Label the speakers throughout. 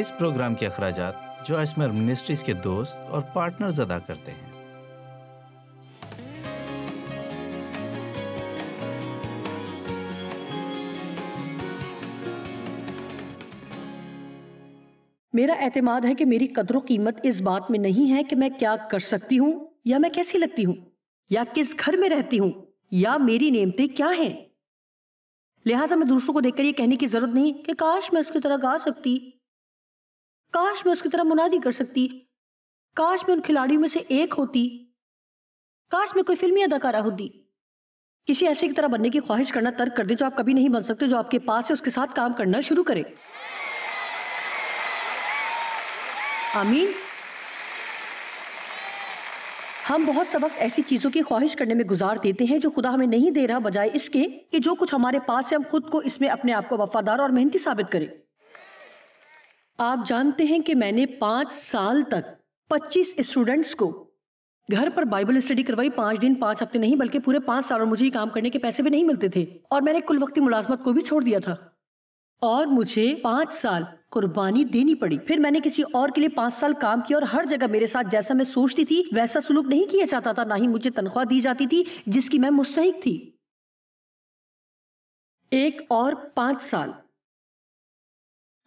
Speaker 1: اس programme کے اخراجات جو اسمر منسٹریز کے دوست اور کرتے ہیں میرا اعتماد ہے کہ میری قدر و قیمت اس بات میں نہیں ہے کہ میں کیا کر سکتی ہوں یا میں کیسی لگتی ہوں یا کس گھر میں رہتی ہوں یا میری نعمتیں کیا ہیں لہٰذا میں دوسروں کو دیکھ کر یہ کہنے کی ضرورت نہیں کہ کاش میں اس کی طرح گا
Speaker 2: سکتی کاش میں اس کی طرح منادی کر سکتی کاش میں ان کھلاڑیوں میں
Speaker 1: سے ایک ہوتی کاش میں کوئی فلمی اداکارہ ہوتی کسی ایسے کی طرح بننے کی خواہش کرنا ترک کر دے جو آپ کبھی نہیں بن سکتے جو آپ کے پاس ہے اس کے ساتھ کام کرنا شروع کرے آمین ہم بہت سا وقت ایسی چیزوں کی خواہش کرنے میں گزار دیتے ہیں جو خدا ہمیں نہیں دے رہا بجائے اس کے کہ جو کچھ ہمارے پاس ہے ہم خود کو اس میں اپنے آپ کو وفادار اور محنتی ثابت کریں آپ جانتے ہیں کہ میں نے پانچ سال تک پچیس اسٹوڈنٹس کو گھر پر بائبل اسٹڈی کروائی پانچ دن پانچ ہفتے نہیں بلکہ پورے پانچ سال اور مجھے یہ کام کرنے کے پیسے بھی نہیں ملتے تھے اور میں نے کل وقتی ملازمت کو بھی چھوڑ دیا تھا اور مجھے پانچ سال قربانی دینی پڑی پھر میں نے کسی اور کے لیے پانچ سال کام کیا اور ہر جگہ میرے ساتھ جیسا میں سوچتی تھی ویسا سلوک نہیں کیا جاتا تھا نہ ہی مجھے تنخواہ دی جاتی تھی جس کی میں مستحق تھی
Speaker 2: ایک اور پانچ سال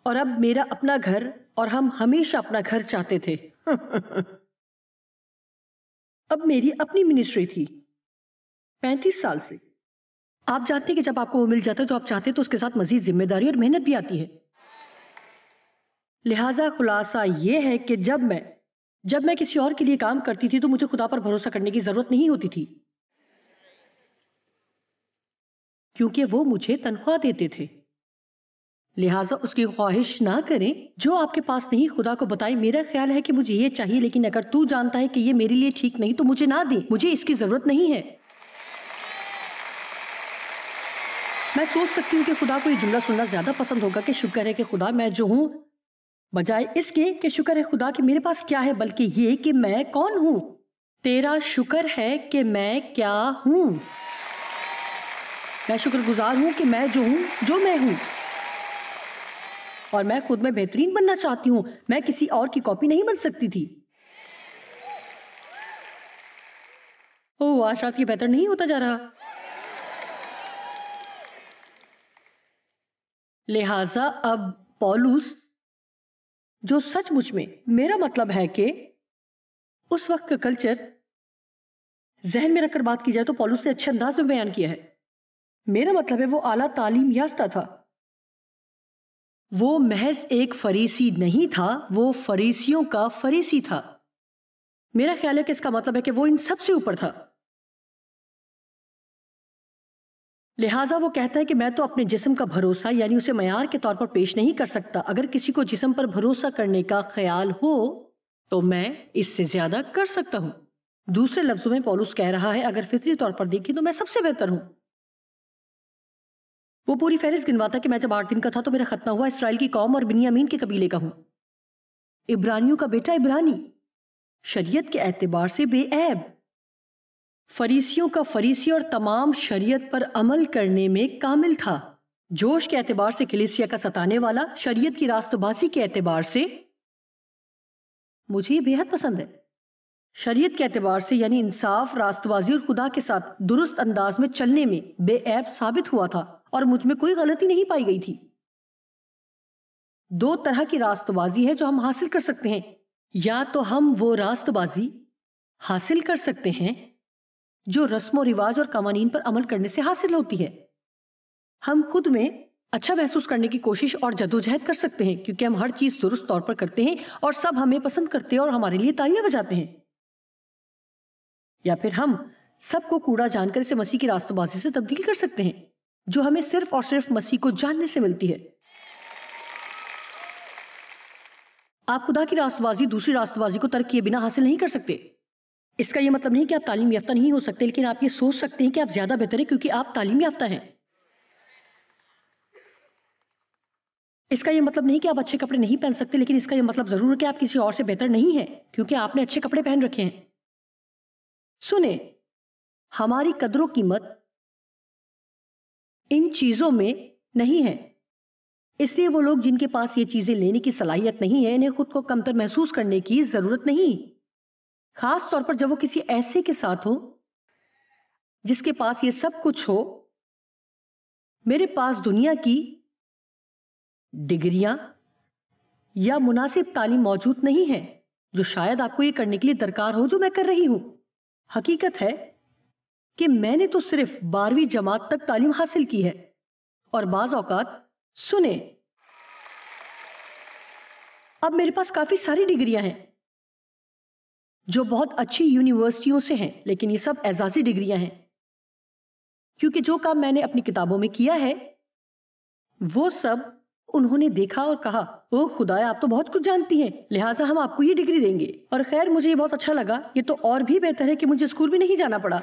Speaker 2: اور
Speaker 1: اب میرا اپنا گھر اور ہم ہمیشہ اپنا گھر چاہتے تھے اب میری اپنی منسٹری تھی پینتیس سال سے آپ جانتے کہ جب آپ کو وہ مل جاتا ہے جو آپ چاہتے تو اس کے ساتھ مزید ذمہ داری اور محنت بھی آتی ہے لہٰذا خلاصہ یہ ہے کہ جب میں جب میں کسی اور کے لیے کام کرتی تھی تو مجھے خدا پر بھروسہ کرنے کی ضرورت نہیں ہوتی تھی کیونکہ وہ مجھے تنخواہ دیتے تھے لہٰذا اس کی خواہش نہ کریں جو آپ کے پاس نہیں خدا کو بتائی میرا خیال ہے کہ مجھے یہ چاہیے لیکن اگر تو جانتا ہے کہ یہ میرے لیے ٹھیک نہیں تو مجھے نہ دیں مجھے اس کی ضرورت نہیں ہے میں سوچ سکتی ہوں کہ خدا کو یہ جملہ سننا زیادہ پسند ہوگا کہ کہ شکر ہے خدا میں جو ہوں بجائے اس کے کہ شکر ہے خدا کہ میرے پاس کیا ہے بلکہ یہ کہ میں کون ہوں تیرا شکر ہے کہ میں کیا ہوں میں شکر گزار ہوں کہ میں جو ہوں جو میں ہوں اور میں خود میں بہترین بننا چاہتی ہوں میں کسی اور کی کاپی نہیں بن سکتی تھی او آج رات یہ بہتر نہیں ہوتا جا رہا لہذا اب پولوس جو سچ مچ میں میرا مطلب ہے کہ اس وقت کا کلچر ذہن میں رکھ کر بات کی جائے تو پولوس نے اچھے انداز میں بیان کیا ہے میرا مطلب ہے وہ اعلیٰ تعلیم یافتہ تھا وہ محض ایک فریسی نہیں تھا وہ فریسیوں کا فریسی تھا میرا خیال ہے کہ اس کا مطلب ہے کہ وہ ان سب سے اوپر تھا لہٰذا وہ کہتا ہے کہ میں تو اپنے جسم کا بھروسہ یعنی اسے معیار کے طور پر پیش نہیں کر سکتا اگر کسی کو جسم پر بھروسہ کرنے کا خیال ہو تو میں اس سے زیادہ کر سکتا ہوں دوسرے لفظوں میں پولوس کہہ رہا ہے اگر فطری طور پر دیکھیں تو میں سب سے بہتر ہوں وہ پوری فہرست گنواتا کہ میں جب آٹھ دن کا تھا تو میرا ختمہ ہوا اسرائیل کی قوم اور بنیامین امین کے قبیلے کا ہوں ابرانیوں کا بیٹا ابرانی شریعت کے اعتبار سے بے عیب فریسیوں کا فریسی اور تمام شریعت پر عمل کرنے میں کامل تھا جوش کے اعتبار سے کلیسیا کا ستانے والا شریعت کی راست بازی کے اعتبار سے مجھے یہ حد پسند ہے شریعت کے اعتبار سے یعنی انصاف راست بازی اور خدا کے ساتھ درست انداز میں چلنے میں بے عیب ثابت ہوا تھا اور مجھ میں کوئی غلطی نہیں پائی گئی تھی دو طرح کی راست بازی ہے جو ہم ہم حاصل حاصل کر کر سکتے سکتے ہیں ہیں یا تو وہ جو رسم و رواج اور پر عمل کرنے سے حاصل ہوتی ہے ہم خود میں اچھا محسوس کرنے کی کوشش اور جدوجہد کر سکتے ہیں کیونکہ ہم ہر چیز درست طور پر کرتے ہیں اور سب ہمیں پسند کرتے ہیں اور ہمارے لیے تائیا بجاتے ہیں یا پھر ہم سب کو کوڑا جان کر اسے مسیح کی راست بازی سے تبدیل کر سکتے ہیں جو ہمیں صرف اور صرف مسیح کو جاننے سے ملتی ہے آپ خدا کی راست بازی دوسری راست بازی کو بنا حاصل نہیں کر سکتے اس کا یہ مطلب نہیں کہ آپ تعلیم یافتہ نہیں ہو سکتے لیکن آپ یہ سوچ سکتے ہیں کہ آپ زیادہ بہتر ہیں کیونکہ آپ تعلیم یافتہ ہیں اس کا یہ مطلب نہیں کہ آپ اچھے کپڑے نہیں پہن سکتے لیکن اس کا یہ مطلب ضرور ہے کہ آپ کسی اور سے بہتر نہیں ہیں کیونکہ آپ نے اچھے کپڑے پہن رکھے ہیں سنیں ہماری قدر و قیمت ان چیزوں میں نہیں ہے اس لیے وہ لوگ جن کے پاس یہ چیزیں لینے کی صلاحیت نہیں ہے انہیں خود کو کمتر محسوس کرنے کی ضرورت نہیں خاص طور پر جب وہ کسی ایسے کے ساتھ ہو جس کے پاس یہ سب کچھ ہو میرے پاس دنیا کی ڈگریاں یا مناسب تعلیم موجود نہیں ہے جو شاید آپ کو یہ کرنے کے لیے درکار ہو جو میں کر رہی ہوں حقیقت ہے کہ میں نے تو صرف بارہویں جماعت تک تعلیم حاصل کی ہے اور بعض اوقات سنیں اب میرے پاس کافی ساری ڈگریاں ہیں جو بہت اچھی یونیورسٹیوں سے ہیں لیکن یہ سب اعزازی ڈگریہ ہیں کیونکہ جو کام میں نے اپنی کتابوں میں کیا ہے وہ سب انہوں نے دیکھا اور کہا وہ خدایا آپ تو بہت کچھ جانتی ہیں لہٰذا ہم آپ کو یہ ڈگری دیں گے اور خیر مجھے یہ بہت اچھا لگا یہ تو اور بھی بہتر ہے کہ مجھے اسکول بھی نہیں جانا پڑا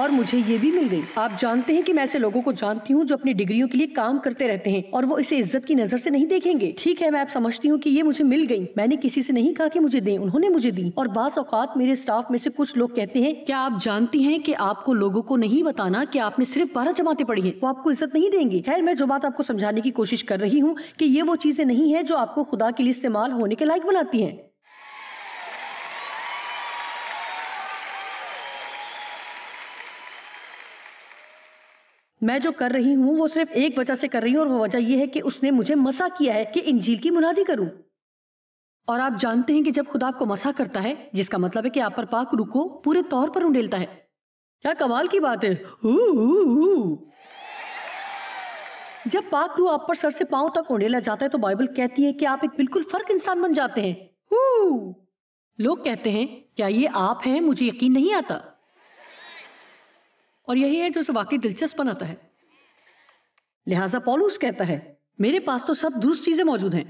Speaker 1: اور مجھے یہ بھی مل گئی آپ جانتے ہیں کہ میں ایسے لوگوں کو جانتی ہوں جو اپنی ڈگریوں کے لیے کام کرتے رہتے ہیں اور وہ اسے عزت کی نظر سے نہیں دیکھیں گے ٹھیک ہے میں آپ سمجھتی ہوں کہ یہ مجھے مل گئی میں نے کسی سے نہیں کہا کہ مجھے دیں انہوں نے مجھے دی اور بعض اوقات میرے اسٹاف میں سے کچھ لوگ کہتے ہیں کیا آپ جانتی ہیں کہ آپ کو لوگوں کو نہیں بتانا کہ آپ نے صرف بارہ جماعتیں پڑھی ہیں وہ آپ کو عزت نہیں دیں گے خیر میں جو بات آپ کو سمجھانے کی کوشش کر رہی ہوں کہ یہ وہ چیزیں نہیں ہیں جو آپ کو خدا کے لیے استعمال ہونے کے لائق بناتی ہیں میں جو کر رہی ہوں وہ صرف ایک وجہ سے کر رہی ہوں اور وہ وجہ یہ ہے کہ اس نے مجھے مسا کیا ہے کہ انجیل کی منادی کروں اور آپ جانتے ہیں کہ جب خدا آپ کو مسا کرتا ہے جس کا مطلب ہے ہے کہ آپ پر پر پاک رکو پورے طور انڈیلتا کیا کمال کی بات ہے جب پاک روح آپ پر سر سے پاؤں تک اونڈیلا جاتا ہے تو بائبل کہتی ہے کہ آپ ایک بالکل فرق انسان بن جاتے ہیں لوگ کہتے ہیں کیا یہ آپ ہیں مجھے یقین نہیں آتا اور یہی ہے جو اسے واقعی دلچسپ بناتا ہے لہٰذا پولوس کہتا ہے میرے پاس تو سب درست چیزیں موجود ہیں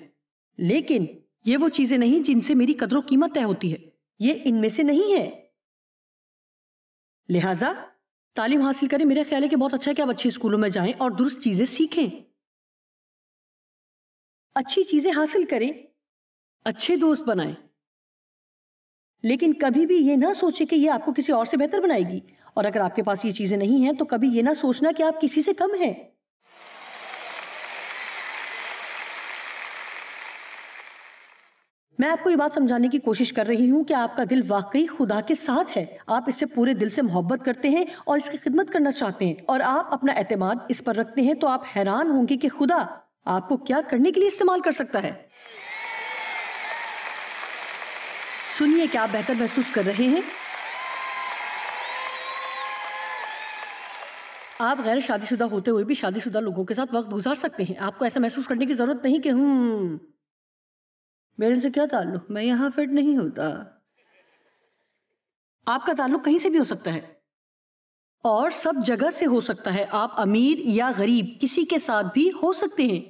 Speaker 1: لیکن یہ وہ چیزیں نہیں جن سے میری قدر و قیمت طے ہوتی ہے یہ ان میں سے نہیں ہے لہٰذا تعلیم حاصل کریں میرا خیال ہے کہ بہت اچھا ہے کہ آپ اچھے اسکولوں میں جائیں اور درست
Speaker 2: چیزیں سیکھیں اچھی چیزیں حاصل کریں
Speaker 1: اچھے دوست بنائیں لیکن کبھی بھی یہ نہ سوچے کہ یہ آپ کو کسی اور سے بہتر بنائے گی اور اگر آپ کے پاس یہ چیزیں نہیں ہیں تو کبھی یہ نہ سوچنا کہ آپ کسی سے کم ہیں میں آپ کو یہ بات سمجھانے کی کوشش کر رہی ہوں کہ آپ کا دل واقعی خدا کے ساتھ ہے آپ اس سے پورے دل سے محبت کرتے ہیں اور اس کی خدمت کرنا چاہتے ہیں اور آپ اپنا اعتماد اس پر رکھتے ہیں تو آپ حیران ہوں گے کہ خدا آپ کو کیا کرنے کے لیے استعمال کر سکتا ہے سنیے کیا بہتر محسوس کر رہے ہیں آپ غیر شادی شدہ ہوتے ہوئے بھی شادی شدہ لوگوں کے ساتھ وقت گزار سکتے ہیں آپ کو ایسا محسوس کرنے کی ضرورت نہیں کہ ہوں میں یہاں فٹ نہیں ہوتا آپ کا تعلق کہیں سے بھی ہو سکتا ہے اور سب جگہ سے ہو سکتا ہے آپ امیر یا غریب کسی کے ساتھ بھی ہو سکتے ہیں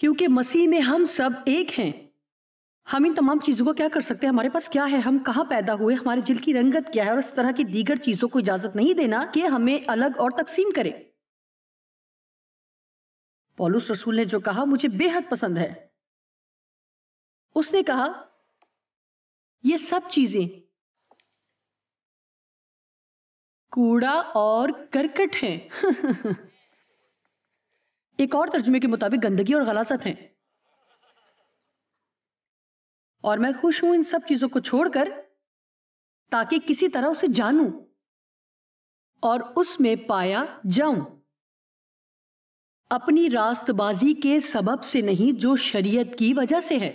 Speaker 1: کیونکہ مسیح میں ہم سب ایک ہیں ہم ان تمام چیزوں کو کیا کر سکتے ہیں ہمارے پاس کیا ہے ہم کہاں پیدا ہوئے ہمارے جل کی رنگت کیا ہے اور اس طرح کی دیگر چیزوں کو اجازت نہیں دینا کہ ہمیں الگ اور تقسیم کرے پولوس رسول نے جو کہا مجھے بے حد پسند ہے
Speaker 2: اس نے کہا یہ سب چیزیں
Speaker 1: کوڑا اور کرکٹ ہیں ایک اور ترجمے کے مطابق گندگی اور غلاست ہیں اور میں خوش ہوں ان سب چیزوں کو چھوڑ کر تاکہ کسی طرح اسے جانوں اور اس میں پایا جاؤں اپنی راست بازی کے سبب سے نہیں جو شریعت کی
Speaker 2: وجہ سے ہے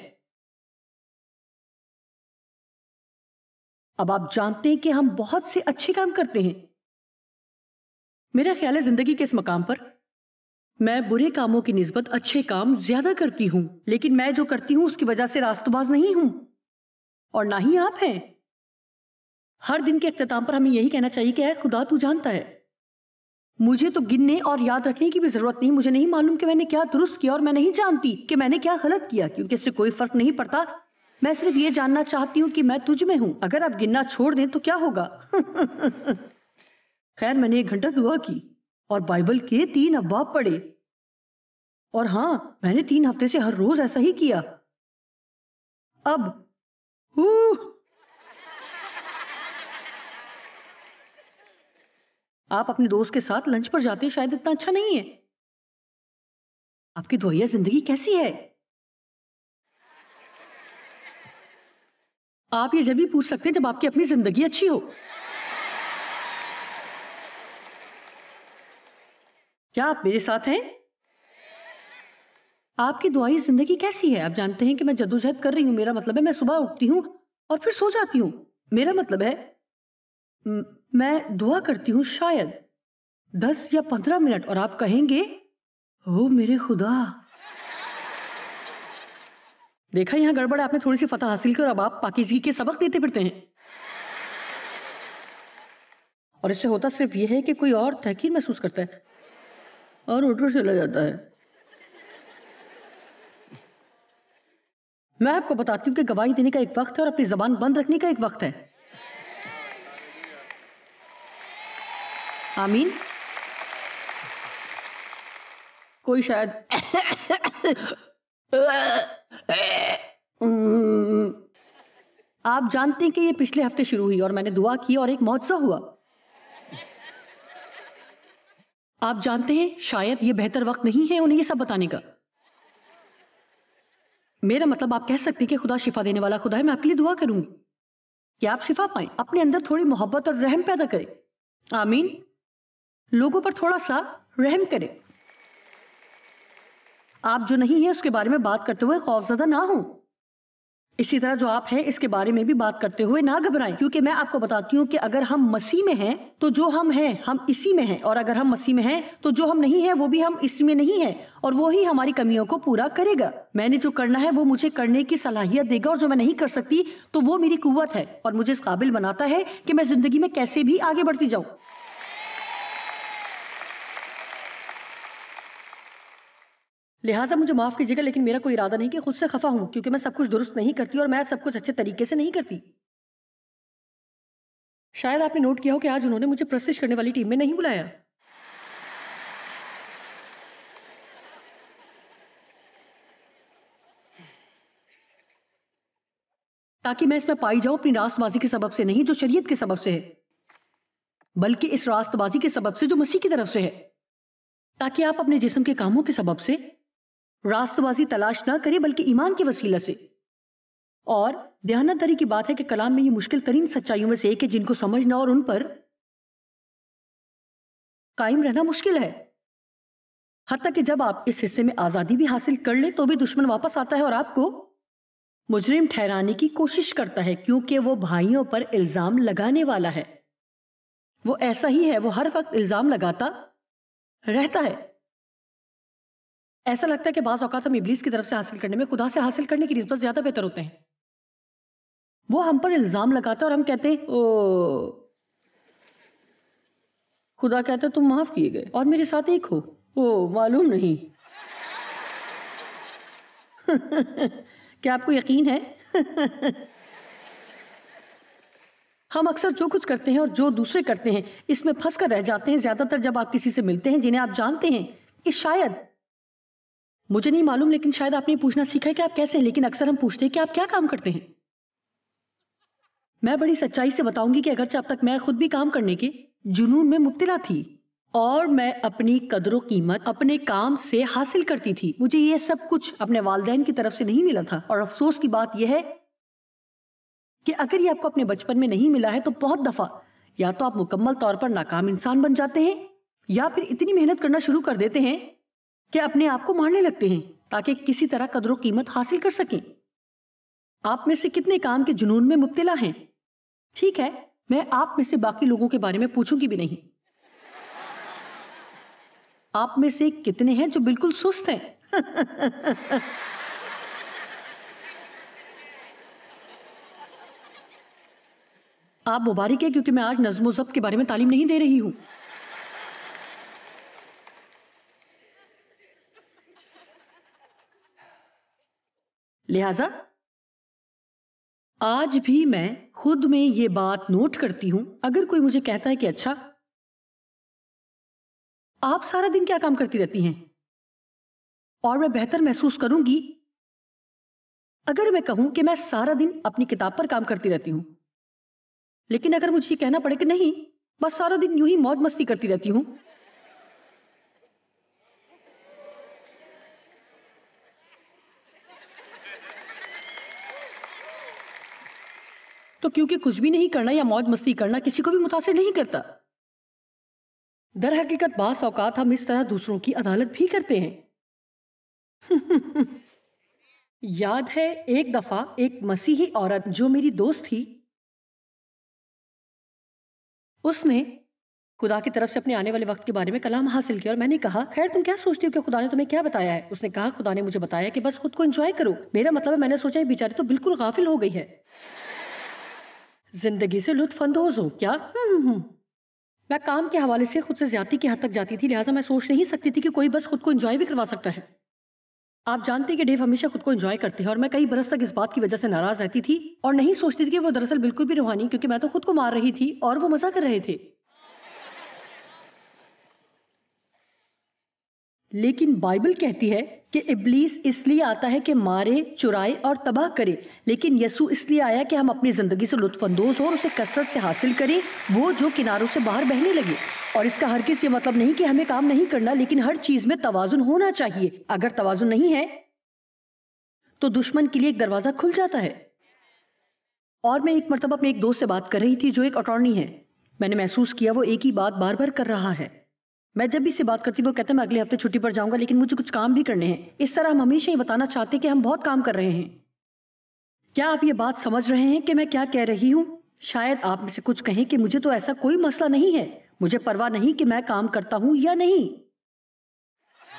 Speaker 2: اب آپ جانتے
Speaker 1: ہیں کہ ہم بہت سے اچھے کام کرتے ہیں میرا خیال ہے زندگی کے اس مقام پر میں برے کاموں کی نسبت اچھے کام زیادہ کرتی ہوں لیکن میں جو کرتی ہوں اس کی وجہ سے راستباز باز نہیں ہوں اور نہ ہی آپ ہیں ہر دن کے اختتام پر ہمیں یہی کہنا چاہیے کہ اے خدا تو جانتا ہے مجھے تو گننے اور یاد رکھنے کی بھی ضرورت نہیں مجھے نہیں معلوم کہ میں نے کیا درست کیا اور میں نہیں جانتی کہ میں نے کیا غلط کیا کیونکہ اس سے کوئی فرق نہیں پڑتا میں صرف یہ جاننا چاہتی ہوں کہ میں تجھ میں ہوں اگر آپ گننا چھوڑ دیں تو کیا ہوگا خیر میں نے ایک گھنٹہ دعا کی اور بائبل کے تین ابواب پڑھے اور ہاں میں نے تین ہفتے سے ہر روز ایسا ہی کیا اب آپ اپنے دوست کے ساتھ لنچ پر جاتے شاید اتنا اچھا نہیں ہے آپ کی دہیا زندگی کیسی ہے آپ یہ جب ہی پوچھ سکتے ہیں جب آپ کی اپنی زندگی اچھی ہو کیا آپ میرے ساتھ ہیں آپ کی دعائی زندگی کیسی ہے آپ جانتے ہیں کہ میں جدوجہد کر رہی ہوں میرا مطلب ہے میں صبح اٹھتی ہوں اور پھر سو جاتی ہوں میرا مطلب ہے میں دعا کرتی ہوں شاید دس یا پندرہ منٹ اور آپ کہیں گے او میرے خدا دیکھا یہاں گڑبڑ آپ نے تھوڑی سی فتح حاصل کی اور اب آپ پاکیزگی کے سبق دیتے پھرتے ہیں اور اس سے ہوتا صرف یہ ہے کہ کوئی اور تحقیر محسوس کرتا ہے اور اٹھ کر چلا جاتا ہے میں آپ کو بتاتی ہوں کہ گواہی دینے کا ایک وقت ہے اور اپنی زبان بند رکھنے کا ایک وقت ہے آمین کوئی شاید آپ جانتے ہیں کہ یہ پچھلے ہفتے شروع ہوئی اور میں نے دعا کی اور ایک موجزہ ہوا آپ جانتے ہیں شاید یہ بہتر وقت نہیں ہے انہیں یہ سب بتانے کا میرا مطلب آپ کہہ سکتے کہ خدا شفا دینے والا خدا ہے میں آپ کے لیے دعا کروں گی کیا آپ شفا پائیں اپنے اندر تھوڑی محبت اور رحم پیدا کریں آمین لوگوں پر تھوڑا سا رحم کرے آپ جو نہیں ہیں اس کے بارے میں بات کرتے ہوئے خوف زدہ نہ ہوں اسی طرح جو آپ ہیں اس کے بارے میں بھی بات کرتے ہوئے نہ گھبرائیں کیونکہ میں آپ کو بتاتی ہوں کہ اگر ہم مسیح میں ہیں تو جو ہم ہیں ہم اسی میں ہیں اور اگر ہم مسیح میں ہیں تو جو ہم نہیں ہیں وہ بھی ہم اسی میں نہیں ہیں اور وہی ہماری کمیوں کو پورا کرے گا میں نے جو کرنا ہے وہ مجھے کرنے کی صلاحیت دے گا اور جو میں نہیں کر سکتی تو وہ میری قوت ہے اور مجھے اس قابل بناتا ہے کہ میں زندگی میں کیسے بھی آگے بڑھتی جاؤں لہٰذا مجھے معاف کیجیے گا لیکن میرا کوئی ارادہ نہیں کہ خود سے خفا ہوں کیونکہ میں سب کچھ درست نہیں کرتی اور میں سب کچھ اچھے طریقے سے نہیں کرتی شاید آپ نے نوٹ کیا ہو کہ آج انہوں نے مجھے کرنے والی ٹیم میں نہیں بلایا تاکہ میں اس میں پائی جاؤں اپنی راست بازی کے سبب سے نہیں جو شریعت کے سبب سے ہے بلکہ اس راست بازی کے سبب سے جو مسیح کی طرف سے ہے تاکہ آپ اپنے جسم کے کاموں کے سبب سے راست بازی تلاش نہ کرے بلکہ ایمان کی وسیلہ سے اور دیانت داری کی بات ہے کہ کلام میں یہ مشکل ترین سچائیوں میں سے ایک ہے
Speaker 2: جن کو سمجھنا اور ان پر قائم رہنا مشکل ہے
Speaker 1: حتیٰ کہ جب آپ اس حصے میں آزادی بھی حاصل کر لیں تو بھی دشمن واپس آتا ہے اور آپ کو مجرم ٹھہرانے کی کوشش کرتا ہے کیونکہ وہ بھائیوں پر الزام لگانے والا ہے وہ ایسا ہی ہے وہ ہر وقت الزام لگاتا رہتا ہے ایسا لگتا ہے کہ بعض اوقات ہم ابلیس کی طرف سے حاصل کرنے میں خدا سے حاصل کرنے کی نسبت زیادہ بہتر ہوتے ہیں وہ ہم پر الزام لگاتا ہے اور ہم کہتے ہیں او خدا کہتا ہے تم معاف کیے گئے اور میرے ساتھ ایک ہو او معلوم نہیں کیا آپ کو یقین ہے ہم اکثر جو کچھ کرتے ہیں اور جو دوسرے کرتے ہیں اس میں پھنس کر رہ جاتے ہیں زیادہ تر جب آپ کسی سے ملتے ہیں جنہیں آپ جانتے ہیں کہ شاید مجھے نہیں معلوم لیکن شاید آپ نے پوچھنا سیکھا ہے کہ آپ کیسے ہیں لیکن اکثر ہم پوچھتے ہیں کہ آپ کیا کام کرتے ہیں میں بڑی سچائی سے بتاؤں گی کہ اگرچہ اب تک میں خود بھی کام کرنے کے جنون میں مبتلا تھی اور میں اپنی قدر و قیمت اپنے کام سے حاصل کرتی تھی مجھے یہ سب کچھ اپنے والدین کی طرف سے نہیں ملا تھا اور افسوس کی بات یہ ہے کہ اگر یہ آپ کو اپنے بچپن میں نہیں ملا ہے تو بہت دفعہ یا تو آپ مکمل طور پر ناکام انسان بن جاتے ہیں یا پھر اتنی محنت کرنا شروع کر دیتے ہیں کہ اپنے آپ کو مارنے لگتے ہیں تاکہ کسی طرح قدر و قیمت حاصل کر سکیں آپ میں سے کتنے کام کے جنون میں مبتلا ہیں ٹھیک ہے میں آپ میں سے باقی لوگوں کے بارے میں پوچھوں گی بھی نہیں آپ میں سے کتنے ہیں جو بالکل سست ہیں آپ مبارک ہے کیونکہ میں آج نظم و ضبط کے بارے میں تعلیم نہیں دے رہی ہوں لہذا آج بھی میں خود میں یہ بات نوٹ
Speaker 2: کرتی ہوں اگر کوئی مجھے کہتا ہے کہ اچھا آپ سارا دن کیا کام کرتی رہتی ہیں اور میں بہتر محسوس کروں گی
Speaker 1: اگر میں کہوں کہ میں سارا دن اپنی کتاب پر کام کرتی رہتی ہوں لیکن اگر مجھے یہ کہنا پڑے کہ نہیں بس سارا دن یوں ہی موج مستی کرتی رہتی ہوں تو کیونکہ کچھ بھی نہیں کرنا یا موج مستی کرنا کسی کو بھی متاثر نہیں کرتا در حقیقت بعض اوقات ہم اس طرح دوسروں کی عدالت بھی کرتے ہیں یاد ہے ایک دفعہ ایک مسیحی عورت جو میری دوست تھی اس نے خدا کی طرف سے اپنے آنے والے وقت کے بارے میں کلام حاصل کیا اور میں نے کہا خیر تم کیا سوچتی ہو کہ خدا نے تمہیں کیا بتایا ہے اس نے کہا خدا نے مجھے بتایا کہ بس خود کو انجوائے کرو میرا مطلب ہے میں نے سوچا بیچاری تو بالکل غافل ہو گئی ہے زندگی سے لطف اندوز ہو کیا میں کام کے حوالے سے خود سے زیادتی کی حد تک جاتی تھی لہٰذا میں سوچ نہیں سکتی تھی کہ کوئی بس خود کو انجوائے بھی کروا سکتا ہے آپ جانتے ہیں کہ ڈیو ہمیشہ خود کو انجوائے کرتے ہیں اور میں کئی برس تک اس بات کی وجہ سے ناراض رہتی تھی اور نہیں سوچتی تھی کہ وہ دراصل بالکل بھی روحانی کیونکہ میں تو خود کو مار رہی تھی اور وہ مزہ کر رہے تھے لیکن بائبل کہتی ہے کہ ابلیس اس لیے آتا ہے کہ مارے چرائے اور تباہ کرے لیکن یسو اس لیے آیا کہ ہم اپنی زندگی سے لطف اندوز اور اسے کثرت سے حاصل کریں وہ جو کناروں سے باہر بہنے لگے اور اس کا کس یہ مطلب نہیں کہ ہمیں کام نہیں کرنا لیکن ہر چیز میں توازن ہونا چاہیے اگر توازن نہیں ہے تو دشمن کے لیے ایک دروازہ کھل جاتا ہے اور میں ایک مرتبہ اپنے ایک دوست سے بات کر رہی تھی جو ایک اٹارنی ہے میں نے محسوس کیا وہ ایک ہی بات بار بار کر رہا ہے میں جب بھی اسے بات کرتی وہ کہتا ہے میں اگلے ہفتے چھٹی پر جاؤں گا لیکن مجھے کچھ کام بھی کرنے ہیں اس طرح ہم ہمیشہ یہ بتانا چاہتے کہ ہم بہت کام کر رہے ہیں کیا آپ یہ بات سمجھ رہے ہیں کہ میں کیا کہہ رہی ہوں شاید آپ میں سے کچھ کہیں کہ مجھے تو ایسا کوئی مسئلہ نہیں ہے مجھے پرواہ نہیں کہ میں کام کرتا ہوں یا نہیں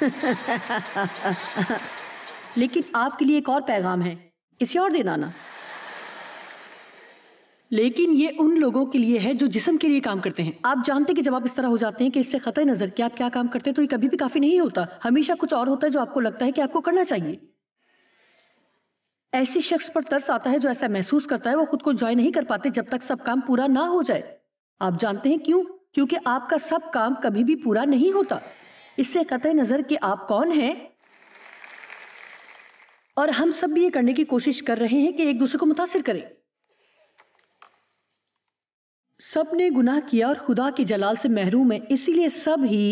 Speaker 1: لیکن آپ کے لیے ایک اور پیغام ہے کسی اور دن آنا لیکن یہ ان لوگوں کے لیے ہے جو جسم کے لیے کام کرتے ہیں آپ جانتے کہ جب آپ اس طرح ہو جاتے ہیں کہ اس سے خطہ نظر کہ آپ کیا کام کرتے ہیں تو یہ کبھی بھی کافی نہیں ہوتا ہمیشہ کچھ اور ہوتا ہے جو آپ کو لگتا ہے کہ آپ کو کرنا چاہیے ایسے شخص پر ترس آتا ہے جو ایسا محسوس کرتا ہے وہ خود کو جوائے نہیں کر پاتے جب تک سب کام پورا نہ ہو جائے آپ جانتے ہیں کیوں کیونکہ آپ کا سب کام کبھی بھی پورا نہیں ہوتا اس سے قطع نظر کہ آپ کون ہیں اور ہم سب بھی یہ کرنے کی کوشش کر رہے ہیں کہ ایک دوسرے کو متاثر کریں سب نے گناہ کیا اور خدا کے جلال سے محروم ہے اسی لیے سب ہی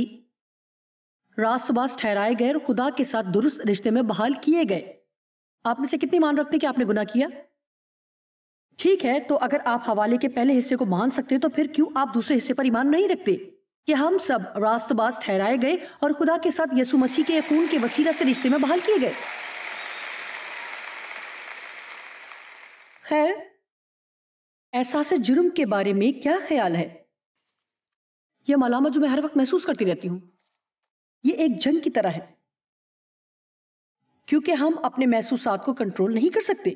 Speaker 1: راست باز ٹھہرائے گئے اور خدا کے ساتھ درست رشتے میں بحال کیے گئے آپ میں سے کتنی مان رکھتے کہ آپ نے گناہ کیا ٹھیک ہے تو اگر آپ حوالے کے پہلے حصے کو مان سکتے تو پھر کیوں آپ دوسرے حصے پر ایمان نہیں رکھتے کہ ہم سب راست باز ٹھہرائے گئے اور خدا کے ساتھ یسو مسیح کے خون کے وسیلہ سے رشتے میں بحال کیے گئے خیر احساس جرم کے بارے میں کیا خیال ہے یہ ملامت جو میں ہر وقت محسوس کرتی رہتی ہوں یہ ایک جنگ کی طرح ہے کیونکہ ہم اپنے محسوسات کو کنٹرول نہیں کر سکتے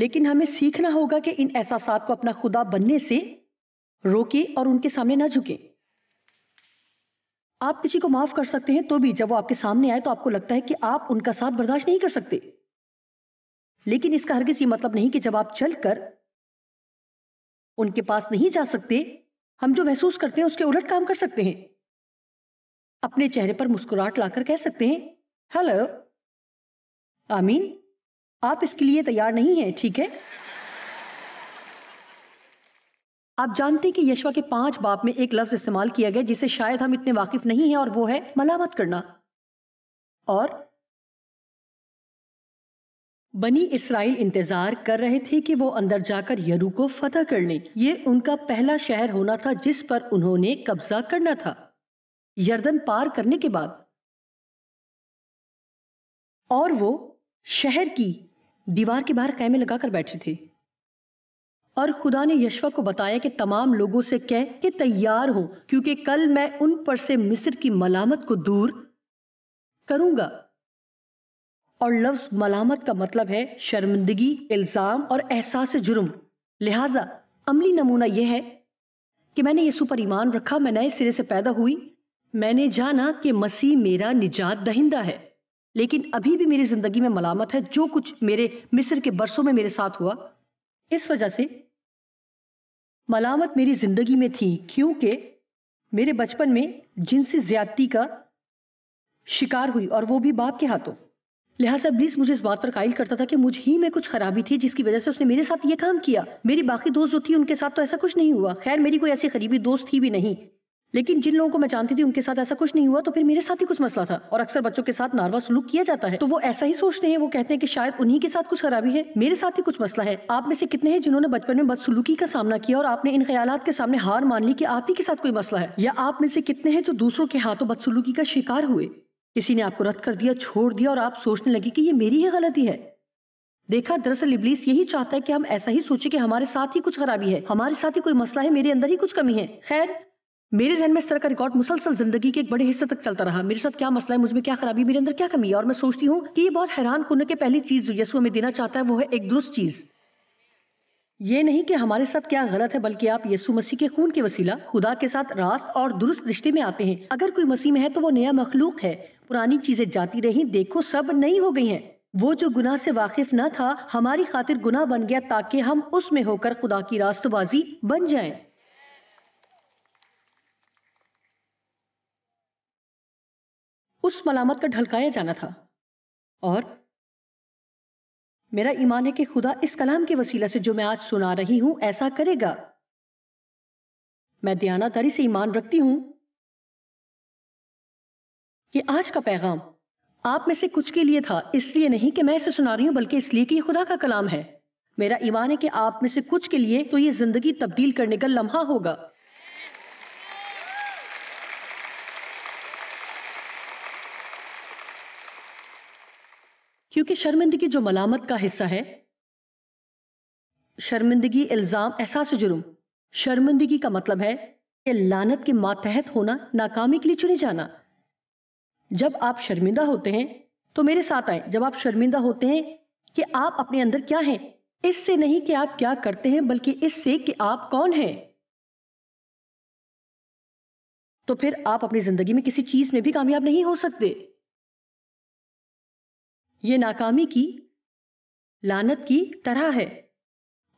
Speaker 1: لیکن ہمیں سیکھنا ہوگا کہ ان احساسات کو اپنا خدا بننے سے روکیں اور ان کے سامنے نہ جھکیں آپ کسی کو معاف کر سکتے ہیں تو بھی جب وہ آپ کے سامنے آئے تو آپ کو لگتا ہے کہ آپ ان کا ساتھ برداشت نہیں کر سکتے لیکن اس کا ہرگز یہ مطلب نہیں کہ جب آپ چل کر
Speaker 2: ان کے پاس نہیں جا سکتے ہم جو محسوس کرتے ہیں اس کے کام کر سکتے ہیں
Speaker 1: اپنے چہرے پر کہہ سکتے ہیں ہلو آمین آپ اس کے لیے تیار نہیں ہیں ٹھیک ہے آپ جانتے کہ یشوا کے پانچ باپ میں ایک لفظ استعمال کیا گیا جسے شاید ہم اتنے واقف نہیں ہیں اور وہ ہے ملامت کرنا اور بنی اسرائیل انتظار کر رہے تھے کہ وہ اندر جا کر یرو کو فتح کر لیں یہ ان کا پہلا شہر ہونا تھا جس پر انہوں نے قبضہ کرنا تھا
Speaker 2: یردن پار کرنے کے بعد اور وہ
Speaker 1: شہر کی دیوار کے باہر قیمے لگا کر بیٹھے تھے اور خدا نے یشوا کو بتایا کہ تمام لوگوں سے کہہ کہ تیار ہو کیونکہ کل میں ان پر سے مصر کی ملامت کو دور کروں گا اور لفظ ملامت کا مطلب ہے شرمندگی الزام اور احساس جرم لہٰذا عملی نمونہ یہ ہے کہ میں نے یسو پر ایمان رکھا میں نئے سرے سے پیدا ہوئی میں نے جانا کہ مسیح میرا نجات دہندہ ہے لیکن ابھی بھی میری زندگی میں ملامت ہے جو کچھ میرے مصر کے برسوں میں میرے ساتھ ہوا اس وجہ سے ملامت میری زندگی میں تھی کیونکہ میرے بچپن میں جنسی زیادتی کا شکار ہوئی اور وہ بھی باپ کے ہاتھوں لہٰذا ابلیس مجھے اس بات پر قائل کرتا تھا کہ مجھ ہی میں کچھ خرابی تھی جس کی وجہ سے اس نے میرے ساتھ یہ کام کیا میری باقی دوست جو تھی ان کے ساتھ تو ایسا کچھ نہیں ہوا خیر میری کوئی ایسی قریبی دوست تھی بھی نہیں لیکن جن لوگوں کو میں جانتی تھی ان کے ساتھ ایسا کچھ نہیں ہوا تو پھر میرے ساتھ ہی کچھ مسئلہ تھا اور اکثر بچوں کے ساتھ ناروا سلوک کیا جاتا ہے تو وہ ایسا ہی سوچتے ہیں وہ کہتے ہیں کہ شاید انہی کے ساتھ کچھ خرابی ہے میرے ساتھ ہی کچھ مسئلہ ہے آپ میں سے کتنے ہیں جنہوں نے بچپن میں بد سلوکی کا سامنا کیا اور آپ نے ان خیالات کے سامنے ہار مان لی کہ آپ ہی کے ساتھ کوئی مسئلہ ہے یا آپ میں سے کتنے ہیں جو دوسروں کے ہاتھوں بد سلوکی کا شکار ہوئے کسی نے آپ کو رد کر دیا چھوڑ دیا اور آپ سوچنے لگے کہ یہ میری ہی غلطی ہے دیکھا دراصل ابلیس یہی چاہتا ہے کہ ہم ایسا ہی سوچے کہ ہمارے ساتھ ہی کچھ خرابی ہے ہمارے ساتھ ہی کوئی مسئلہ ہے میرے اندر ہی کچھ کمی ہے خیر میرے ذہن میں اس طرح کا ریکارڈ مسلسل زندگی کے ایک بڑے حصے تک چلتا رہا میرے ساتھ کیا مسئلہ ہے مجھ میں کیا خرابی میرے اندر کیا کمی ہے اور میں سوچتی ہوں کہ یہ بہت حیران کن کے پہلی چیز جو یسو ہمیں دینا چاہتا ہے وہ ہے ایک درست چیز یہ نہیں کہ ہمارے ساتھ کیا غلط ہے بلکہ آپ یسو مسیح کے خون کے وسیلہ خدا کے ساتھ راست اور درست رشتے میں آتے ہیں اگر کوئی مسیح میں ہے تو وہ نیا مخلوق ہے پرانی چیزیں جاتی رہیں دیکھو سب نئی ہو گئی ہیں وہ جو گناہ سے واقف نہ تھا ہماری خاطر گناہ بن گیا تاکہ ہم اس میں ہو کر خدا کی راست بازی بن جائیں
Speaker 2: اس ملامت کا ڈھلکایا جانا تھا اور میرا ایمان ہے کہ خدا اس کلام کے وسیلہ سے جو میں آج سنا رہی ہوں ایسا کرے گا میں دیانہ داری سے ایمان رکھتی ہوں
Speaker 1: یہ آج کا پیغام آپ میں سے کچھ کے لیے تھا اس لیے نہیں کہ میں اسے سنا رہی ہوں بلکہ اس لیے کہ یہ خدا کا کلام ہے میرا ایمان ہے کہ آپ میں سے کچھ کے لیے تو یہ زندگی تبدیل کرنے کا لمحہ ہوگا کیونکہ شرمندگی جو ملامت کا حصہ ہے شرمندگی الزام احساس جرم شرمندگی کا مطلب ہے کہ لانت کے ماتحت ہونا ناکامی کے لیے چنے جانا جب آپ شرمندہ ہوتے ہیں تو میرے ساتھ آئیں جب آپ شرمندہ ہوتے ہیں کہ آپ اپنے اندر کیا ہیں اس سے نہیں کہ آپ کیا کرتے ہیں بلکہ اس سے کہ آپ کون ہیں تو پھر آپ اپنی زندگی
Speaker 2: میں کسی چیز میں بھی کامیاب نہیں ہو سکتے یہ ناکامی کی
Speaker 1: لانت کی طرح ہے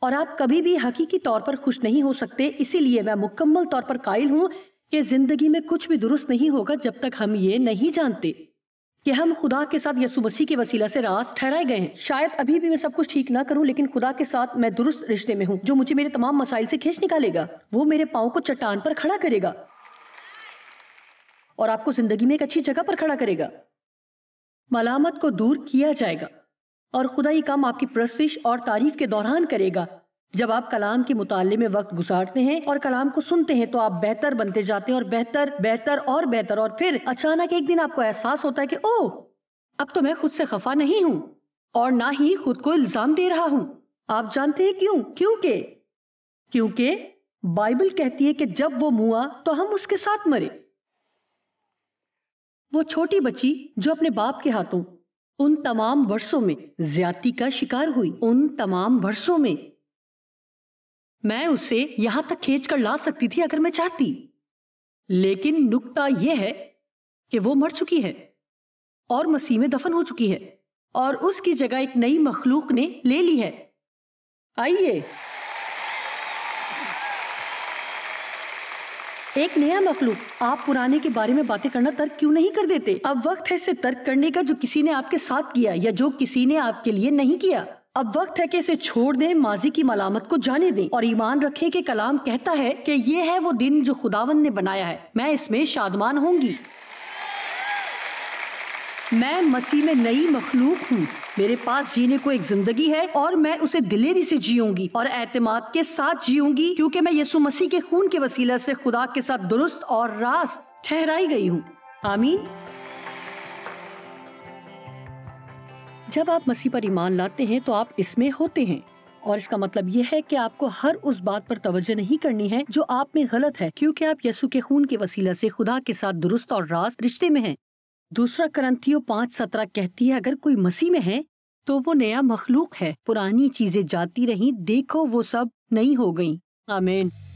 Speaker 1: اور آپ کبھی بھی حقیقی طور پر خوش نہیں ہو سکتے اسی لیے میں مکمل طور پر قائل ہوں کہ زندگی میں کچھ بھی درست نہیں ہوگا جب تک ہم یہ نہیں جانتے کہ ہم خدا کے ساتھ یسو مسیح کے وسیلہ سے راز ٹھہرائے گئے ہیں شاید ابھی بھی میں سب کچھ ٹھیک نہ کروں لیکن خدا کے ساتھ میں درست رشتے میں ہوں جو مجھے میرے تمام مسائل سے کھینچ نکالے گا وہ میرے پاؤں کو چٹان پر کھڑا کرے گا اور آپ کو زندگی میں ایک اچھی جگہ پر کھڑا کرے گا ملامت کو دور کیا جائے گا اور خدا یہ کام آپ کی پرسش اور تعریف کے دوران کرے گا جب آپ کلام کے مطالعے میں وقت گزارتے ہیں اور کلام کو سنتے ہیں تو آپ بہتر بنتے جاتے ہیں اور بہتر بہتر اور بہتر اور پھر اچانک ایک دن آپ کو احساس ہوتا ہے کہ او اب تو میں خود سے خفا نہیں ہوں اور نہ ہی خود کو الزام دے رہا ہوں آپ جانتے ہیں کیوں کیوں کیونکہ کیوں کہ بائبل کہتی ہے کہ جب وہ موا تو ہم اس کے ساتھ مرے وہ چھوٹی بچی جو اپنے باپ کے ہاتھوں ان تمام برسوں میں زیادتی کا شکار ہوئی ان تمام برسوں میں میں اسے یہاں تک کھینچ کر لا سکتی تھی اگر میں چاہتی لیکن نکتہ یہ ہے کہ وہ مر چکی ہے اور مسیح میں دفن ہو چکی ہے اور اس کی جگہ ایک نئی مخلوق نے لے لی ہے آئیے ایک نیا مخلوق آپ پرانے کے بارے میں باتیں کرنا ترک کیوں نہیں کر دیتے اب وقت ہے اسے ترک کرنے کا جو کسی نے آپ کے ساتھ کیا یا جو کسی نے آپ کے لیے نہیں کیا اب وقت ہے کہ اسے چھوڑ دیں ماضی کی ملامت کو جانے دیں اور ایمان رکھے کہ کلام کہتا ہے کہ یہ ہے وہ دن جو خداون نے بنایا ہے میں اس میں شادمان ہوں گی میں مسیح میں نئی مخلوق ہوں میرے پاس جینے کو ایک زندگی ہے اور میں اسے دلیری سے جیوں گی اور اعتماد کے ساتھ جیوں گی کیونکہ میں یسو مسیح کے خون کے وسیلہ سے خدا کے ساتھ درست اور راست ٹھہرائی گئی ہوں آمین جب آپ مسیح پر ایمان لاتے ہیں تو آپ اس میں ہوتے ہیں اور اس کا مطلب یہ ہے کہ آپ کو ہر اس بات پر توجہ نہیں کرنی ہے جو آپ میں غلط ہے کیونکہ آپ یسو کے خون کے وسیلہ سے خدا کے ساتھ درست اور راست رشتے میں ہیں دوسرا کرنتیو پانچ سترہ کہتی ہے اگر کوئی مسیح میں ہے تو وہ نیا مخلوق ہے پرانی چیزیں جاتی رہیں دیکھو وہ سب نہیں ہو گئیں آمین